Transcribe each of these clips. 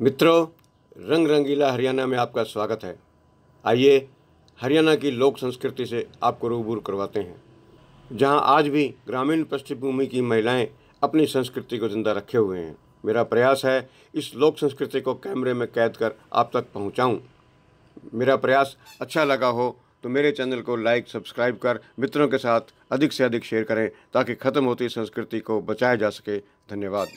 मित्रों रंग रंगीला हरियाणा में आपका स्वागत है आइए हरियाणा की लोक संस्कृति से आपको रूबरू करवाते हैं जहां आज भी ग्रामीण पृष्ठभूमि की महिलाएं अपनी संस्कृति को जिंदा रखे हुए हैं मेरा प्रयास है इस लोक संस्कृति को कैमरे में कैद कर आप तक पहुंचाऊं। मेरा प्रयास अच्छा लगा हो तो मेरे चैनल को लाइक सब्सक्राइब कर मित्रों के साथ अधिक से अधिक शेयर करें ताकि ख़त्म होती संस्कृति को बचाया जा सके धन्यवाद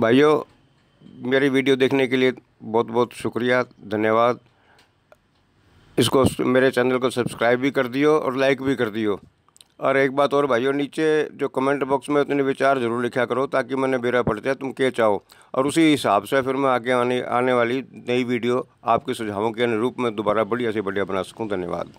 भाइयों मेरी वीडियो देखने के लिए बहुत बहुत शुक्रिया धन्यवाद इसको मेरे चैनल को सब्सक्राइब भी कर दियो और लाइक भी कर दियो और एक बात और भाइयों नीचे जो कमेंट बॉक्स में उतने विचार ज़रूर लिखा करो ताकि मैंने बेरा पढ़ते तुम क्या चाहो और उसी हिसाब से फिर मैं आगे आने आने वाली नई वीडियो आपके सुझावों के अनुरूप मैं दोबारा बढ़िया से बढ़िया बना सकूँ धन्यवाद